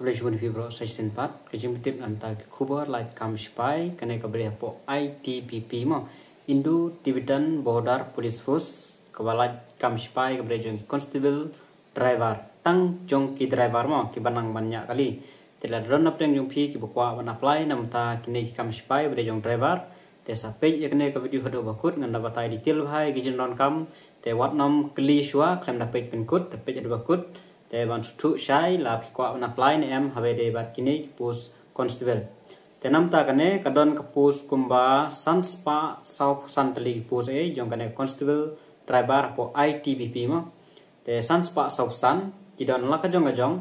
kubelejun fibro session pat kejim tip anta khubor like kam shpai kane kabri po itpp mo Indo Tibetan Border Police Force kebala kam shpai kabri jong constable driver tang jong ki driver mo ki banang banyak kali tela ron nap jong phi ki bukwa ban apply nam ta kine ki kam jong driver tesa page yakne ka video hado bakut ngan dapatai detail bhai ki jin ron kam te wat nam kli shwa klam da pin kut te bakut they want to shai la phi kwa na apply ne em have they ba kini post constable tenam ta kane kadon ka post kumba san spa south santali post e jong kane constable tribar po itbp ma te san spa south san kidon la ka jong ka jong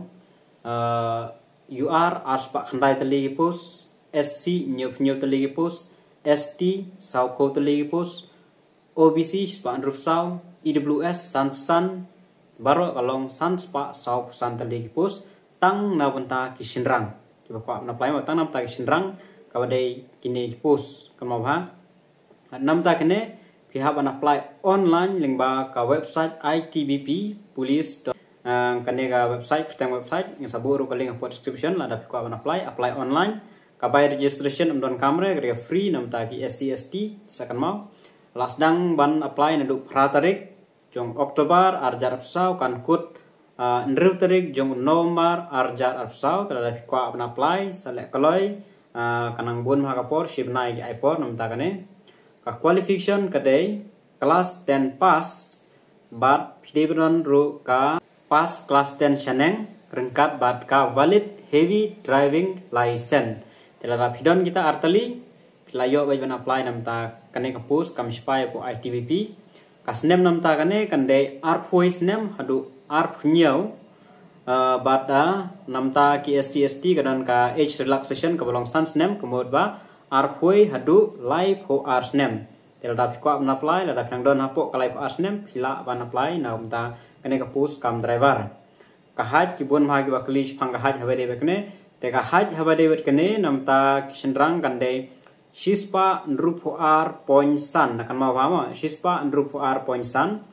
UR arspa khandai tali post SC nyop nyop tali post ST sau ko tali post OBC span rup sau EWS san san baro kalong san spa sauk san tali kipus tang na benta kisinrang kiba kwa na plai ma tang na benta kisinrang kabadai kini kipus kama bha nam ta kene pihak bana plai online lingba ka website itbp police eh, kene ga website kita website yang sabu ru kaling apa description lah dapat kwa bana plai apply online kabai registration amdon kamre kare free nam ta ki sct sakan mau lasdang ban apply nado du pratarik jong oktober arjar apsau kan kut eh, nrew terik jong nomar arjar apsau terhadap kwa apna play salek kaloi eh, kanang bun mahakapor shibna naik ipor namta kane ka qualification kadai kelas 10 pass bat pidibron ru ka pass kelas 10 shaneng rengkat bat ka valid heavy driving license terhadap hidon kita arteli layo bajban apply namta kane kapus kam spy ko ITBP nem nam ta kan dei arp hois nem hadu arp nyau bata ta ki SCST kadan ka h relaxation ka bolong sans nem kemod ba arp hoi hadu life ho ars nem tel dap ko am apply la dap kang don hapo ka life ars nem pila ban apply na ta kane ka pus kam driver kahaj ki bon bhagi ba klish phang kahaj habe de bekne te kahaj habe de bekne namta kishan rang dei Shispa nrupuar poinsan akan mau mama Shispa nrupuar poinsan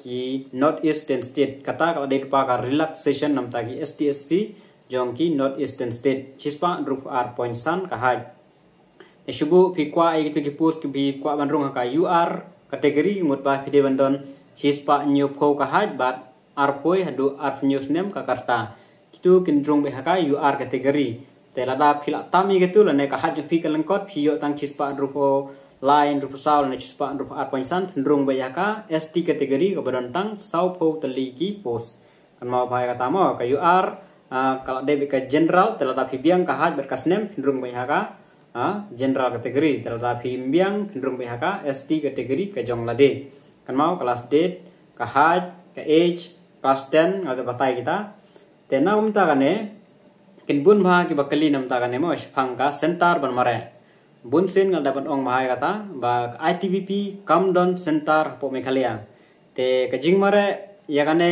ki North Eastern State kata kalau dari pakar relaxation nam tagi STSC jong ki North Eastern State Shispa nrupuar poinsan kahai Eshubu ya, pikwa ai gitu ki pus ki pikwa bandrung ka UR kategori ngut ba pide bandon Shispa nyupo kahai bat arpoi hadu arp news nem kakarta itu kendrung BHK UR kategori telada pila tami gitu lene ka haju phi kalang kot tang chispa rupo lain rupo saul lene chispa rupo arpan san ndrung bayaka ST kategori ka tang sau teliki pos kan mau bhai kata mau ka ar kalau debi ka general telada pibiang biang ka haj berkas nem ndrung bayaka general kategori telada pibiang biang bayaka ST kategori ka jong lade kan mau kelas date ka ke ka age kelas 10 ada batai kita Tena umta kane kin bun bha ki bakali nam ta ganemo shifang ka sentar ban mare bun sin ngal dapat ong mahai kata ba ITBP kam don center po khalia ya. te jing mare ya kane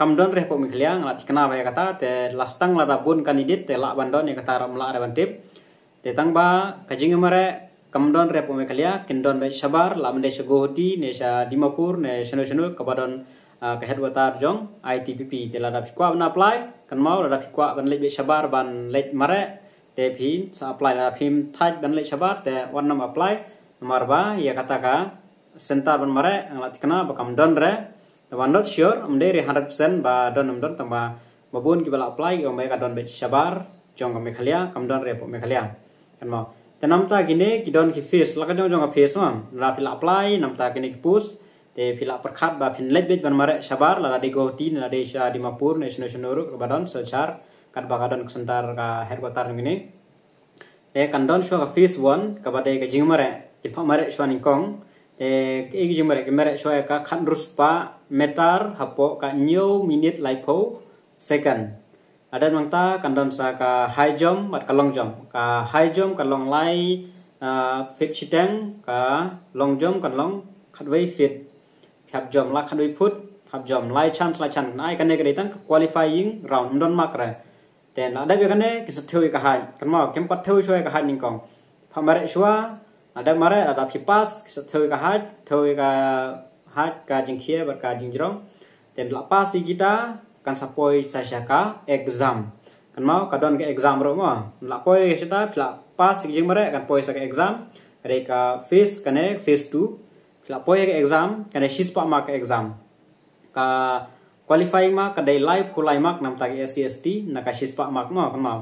kam don re po khalia ya, ngal tikna ba ya kata te lastang la bun kanidit te la bandon ya kata ram la re tip te tang ba jing mare kam don re po mekhalia kin don ba shabar la mende di ne sha dimapur ne shanu shanu kabadon Ah, ke head jong ITPP te la dap kwa apply kan mau la dap kwa ban le shabar ban le mare te phi sa apply la phim thaj ban le shabar te one number apply nomor ba ya kata ka sentar ban mare ang la tikna bakam don re one not sure am dei 100% ba don am don tamba babun ki bala apply om ka don be shabar jong me khalia kam don re po me khalia kan mau tenam ta gine ki don ki face la ka jong jong face ma la apply nam gine ki push e fil upper cup ba fin lebet ban mare sabar la de go tin la de sha dimapur national sonor badon kan ba kadon kesentar ka her gotar ni e don shwa ka fis one ka de ka jingmare pa mare shwa ni kong e ki mare ki mare shwa ka khan rus pa metar hapo ka new minute lipo second ada kan don sa ka high jump mat ka long jump ka kan ah, high jump ka long lai fit chitang ka long jump ka long wei fit habjom la put kan phut habjom lai chan lai chan ai kane ke tan qualifying round don mak ra ten ada be kane kis theu ka hai kan ma kem pat theu shoi ka hai ning kong mare shua ada mare ada phi pas kis theu ka hai theu ka hai ka jing khie bar ka jing jrom ten la pas kita kan sapoi sa shaka exam kan mau kadoan ke exam ro mo la poi kita pla pas jing mare kan poi sa ke exam reka phase kane phase 2 la poyek exam kada shispa mak exam ka qualifying ma kada live kulai mak nam tak SCST na ka shispa mak ma kan ma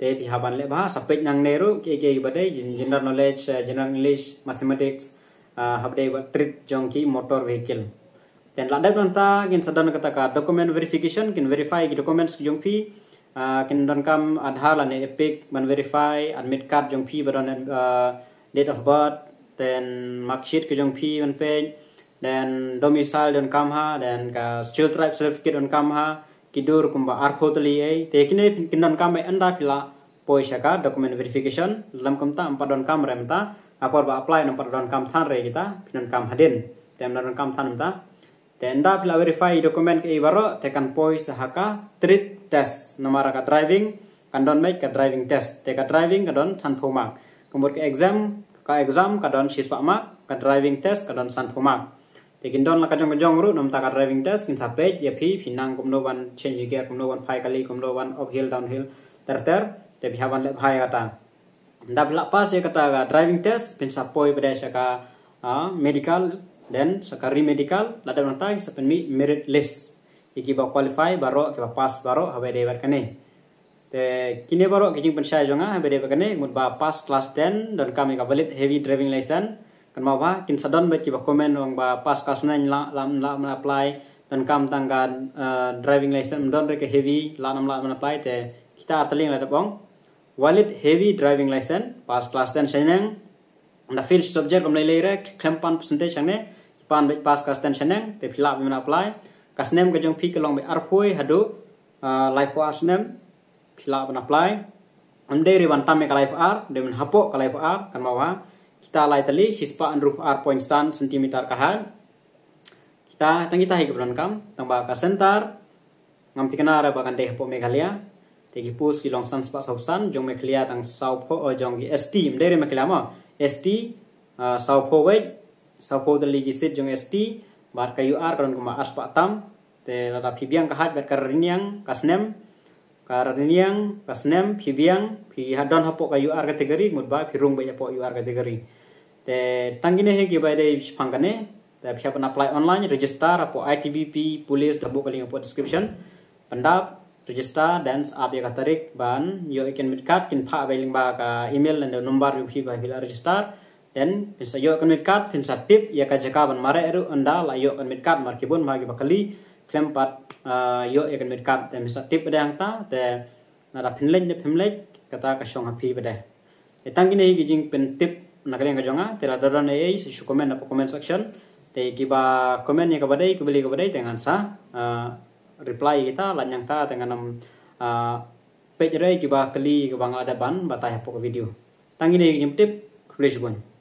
te pi haban le ba pek nang nero ke ke bade general knowledge eh, general english mathematics habde trip trit motor vehicle ten la dab ta kin sadan kata ka document verification kin verify ki documents jong pi kin ah, don kam adhar la epic ban verify admit card jong pi ba eh, date of birth then makshit ke jong pi on then domisal dan kamha, dan then ka still tribe certificate on kamha, kidur kumba arko tuli e te kine kinan kam enda anda pila poisa ka document verification lam kam ta ampa don kam rem ta apor ba apply nam don kam than re kita kinan kam hadin tem don kam than ta te da pila verify document ke ibaro tekan kan trip test nomor ka driving kan don make ka driving test teka driving kandon don than thomak kumur ke exam ka exam ka don shispa ma ka driving test ka don san te kin don la ka jong jong ru nom ta ka driving test kin sa sape ye phi nang kum no ban change gear kum no ban phai kali kum no ban uphill hill ter ter te bhi haban le phai kata dab la pas ye kata ga driving test pin sa sapoi bre ka medical then sakari medical la da na ta pen mi merit list iki ba qualify baro ke ba pass baro ba de ka kane te kini baru kijing pensai jonga bere bakane ngun ba pas class 10 dan kami ka valid heavy driving license kan ma ba kin sadon ba ki ba comment ba pas class 9 la la la apply don kam tangga eh, driving license don mereka heavy la nam la apply te kita arteling la tepong valid heavy driving license pas class 10 seneng na field subject kom lai lai re klem pan percentage ne pan pas class 10 seneng te phila bi apply kasnem ka jong phi ka long be arphoi hadu lai ko name pila ban apply amde re ban tam e life R, de men hapo life R, kan mawa kita lai tali sispa and roof R point san sentimeter kahal kita tang kita hik bran kam tang ba ka sentar ngam tikana ra ba kan de hapo meghalia tegi pus long san spa san jong meghalia tang sau pho o eh, jong gi st amde re meghalia ma st eh, sau pho wei sau pho tali gi sit jong st bar kayu R, kan kuma aspa tam te rada pibiang kahat ber kas nem karaniang kasnem pibiang pi hadon hapo ka UR kategori mudba pi rung ba po UR kategori te tangine he ki baide pangane te pi hapo apply online register hapo ITBP police dabo kaling hapo description pendap register dan up ya katarik ban yo ikan midkat kin pa bailing ba ka email dan nomor yo pi ba bila register dan bisa yo kan pin sa tip ya ka jaka ban mare eru anda la yo kan midkat markibun magi bakali klempat eh, yo ekan mit kap te misa tip pada yang ta te nara pinlej ne pinlej kata ka shong hapi bade etang kini gi jing pen tip kalian ka jonga te la radara ne ei se comment apa pokomen section te kiba komen ne ka badai ki beli ka badai te ngan sa eh, reply kita lanyang ta te nganam eh, page rai kiba kali ba ngal ada ban batai apa video tangini gi jing tip kulis bon